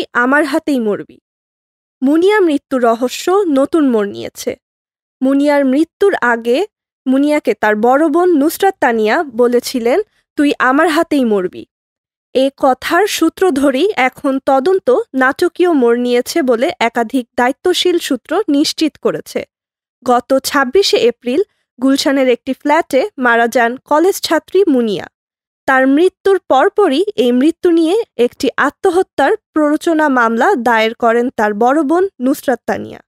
তুই আমার হাতেই মরবি মুনিয়া মৃত্যুর রহস্য নতুন মোর নিয়েছে মুনিয়ার মৃত্যুর আগে মুনিয়াকে তার বড় বোন নুসরাত তানিয়া বলেছিলেন তুই আমার হাতেই মরবি এ কথার সূত্র ধরেই এখন তদন্ত নাটকীয় মোর নিয়েছে বলে একাধিক দায়িত্বশীল সূত্র নিশ্চিত করেছে গত ছাব্বিশে এপ্রিল গুলশানের একটি ফ্ল্যাটে মারা যান কলেজ ছাত্রী মুনিয়া তার মৃত্যুর পরপরই এই মৃত্যু নিয়ে একটি আত্মহত্যার প্ররোচনা মামলা দায়ের করেন তার বড় বোন নুসরাত তানিয়া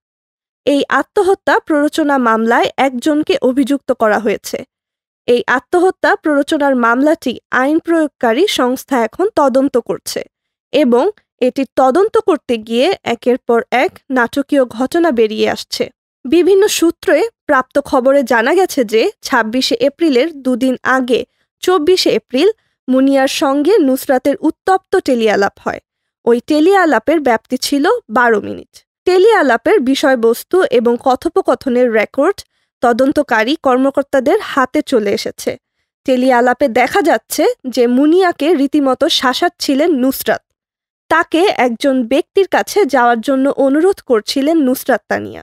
এই আত্মহত্যা প্ররোচনা মামলায় একজনকে অভিযুক্ত করা হয়েছে এই আত্মহত্যা প্ররোচনার মামলাটি আইন প্রয়োগকারী সংস্থা এখন তদন্ত করছে এবং এটি তদন্ত করতে গিয়ে একের পর এক নাটকীয় ঘটনা বেরিয়ে আসছে বিভিন্ন সূত্রে প্রাপ্ত খবরে জানা গেছে যে ছাব্বিশে এপ্রিলের দুদিন আগে চব্বিশে এপ্রিল মুনিয়ার সঙ্গে নুসরাতের উত্তপ্ত টেলিয়ালাপ হয় ওই টেলিয়ালাপের ব্যাপ্তি ছিল বারো মিনিট টেলিয়ালাপের বিষয়বস্তু এবং কথোপকথনের রেকর্ড তদন্তকারী কর্মকর্তাদের হাতে চলে এসেছে টেলিয়ালাপে দেখা যাচ্ছে যে মুনিয়াকে রীতিমতো শাসাচ্ছিলেন নুসরাত তাকে একজন ব্যক্তির কাছে যাওয়ার জন্য অনুরোধ করছিলেন নুসরাত তানিয়া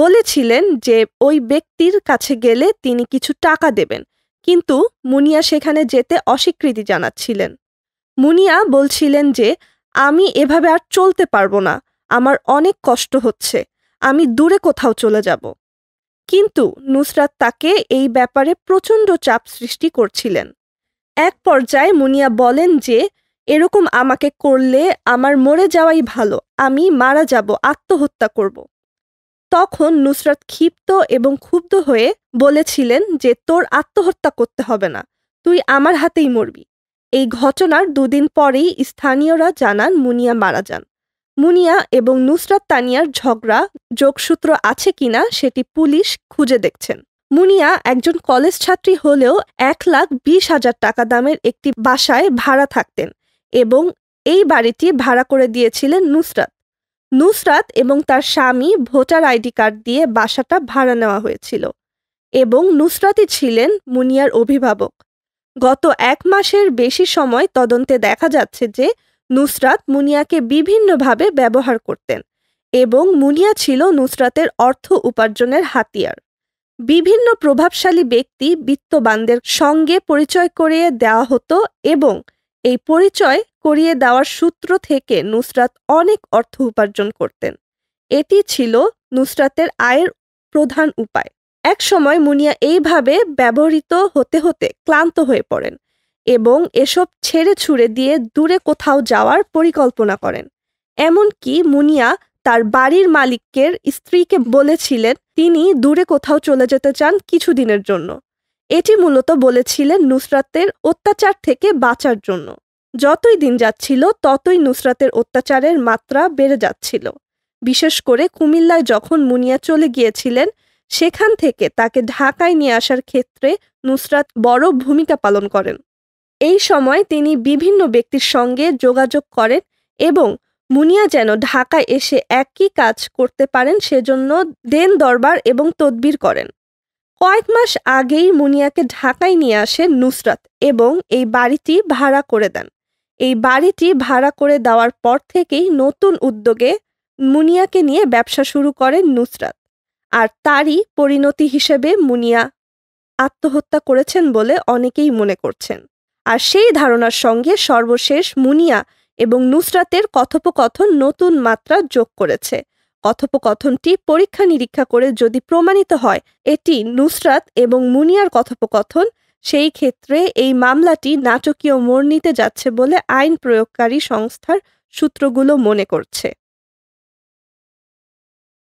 বলেছিলেন যে ওই ব্যক্তির কাছে গেলে তিনি কিছু টাকা দেবেন কিন্তু মুনিয়া সেখানে যেতে অস্বীকৃতি জানাচ্ছিলেন মুনিয়া বলছিলেন যে আমি এভাবে আর চলতে পারবো না আমার অনেক কষ্ট হচ্ছে আমি দূরে কোথাও চলে যাব কিন্তু নুসরাত তাকে এই ব্যাপারে প্রচণ্ড চাপ সৃষ্টি করছিলেন এক পর্যায়ে মুনিয়া বলেন যে এরকম আমাকে করলে আমার মরে যাওয়াই ভালো আমি মারা যাব আত্মহত্যা করব তখন নুসরাত ক্ষিপ্ত এবং ক্ষুব্ধ হয়ে বলেছিলেন যে তোর আত্মহত্যা করতে হবে না তুই আমার হাতেই মরবি এই ঘটনার দুদিন পরেই স্থানীয়রা জানান মুনিয়া মারা যান মুনিয়া এবং নুসরাত তানিয়ার ঝগড়া যোগসূত্র আছে কিনা সেটি পুলিশ খুঁজে দেখছেন মুনিয়া একজন কলেজ ছাত্রী হলেও এক লাখ বিশ হাজার টাকা দামের একটি বাসায় ভাড়া থাকতেন এবং এই বাড়িটি ভাড়া করে দিয়েছিলেন নুসরাত নুসরাত এবং তার স্বামী ভোটার আইডি কার্ড দিয়ে বাসাটা ভাড়া নেওয়া হয়েছিল এবং নুসরাতই ছিলেন মুনিয়ার অভিভাবক গত এক মাসের বেশি সময় তদন্তে দেখা যাচ্ছে যে নুসরাত মুনিয়াকে বিভিন্নভাবে ব্যবহার করতেন এবং মুনিয়া ছিল নুসরাতের অর্থ উপার্জনের হাতিয়ার বিভিন্ন প্রভাবশালী ব্যক্তি বিত্তবানদের সঙ্গে পরিচয় করিয়ে দেওয়া হতো এবং এই পরিচয় করিয়ে দেওয়ার সূত্র থেকে নুসরাত অনেক অর্থ উপার্জন করতেন এটি ছিল নুসরাতের আয়ের প্রধান উপায় এক সময় মুনিয়া এইভাবে ব্যবহৃত হতে হতে ক্লান্ত হয়ে পড়েন এবং এসব ছেড়ে ছুড়ে দিয়ে দূরে কোথাও যাওয়ার পরিকল্পনা করেন এমনকি মুনিয়া তার বাড়ির মালিকের স্ত্রীকে বলেছিলেন তিনি দূরে কোথাও চলে যেতে চান কিছুদিনের জন্য এটি মূলত বলেছিলেন নুসরাতের অত্যাচার থেকে বাঁচার জন্য যতই দিন যাচ্ছিল ততই নুসরাতের অত্যাচারের মাত্রা বেড়ে যাচ্ছিল বিশেষ করে কুমিল্লায় যখন মুনিয়া চলে গিয়েছিলেন সেখান থেকে তাকে ঢাকায় নিয়ে আসার ক্ষেত্রে নুসরাত বড় ভূমিকা পালন করেন এই সময় তিনি বিভিন্ন ব্যক্তির সঙ্গে যোগাযোগ করেন এবং মুনিয়া যেন ঢাকায় এসে একই কাজ করতে পারেন সেজন্য দেন দরবার এবং তদবির করেন কয়েক মাস আগেই মুনিয়াকে ঢাকায় নিয়ে আসেন নুসরাত এবং এই বাড়িটি ভাড়া করে দেন এই বাড়িটি ভাড়া করে দেওয়ার পর থেকেই নতুন উদ্যোগে মুনিয়াকে নিয়ে ব্যবসা শুরু করেন নুসরাত আর তারই পরিণতি হিসেবে মুনিয়া আত্মহত্যা করেছেন বলে অনেকেই মনে করছেন আর সেই ধারণার সঙ্গে সর্বশেষ মুনিয়া এবং নুসরাতের কথোপকথন নতুন মাত্রা যোগ করেছে কথোপকথনটি পরীক্ষা নিরীক্ষা করে যদি প্রমাণিত হয় এটি নুসরাত এবং মুনিয়ার কথোপকথন সেই ক্ষেত্রে এই মামলাটি নাটকীয় মোড় নিতে যাচ্ছে বলে আইন প্রয়োগকারী সংস্থার সূত্রগুলো মনে করছে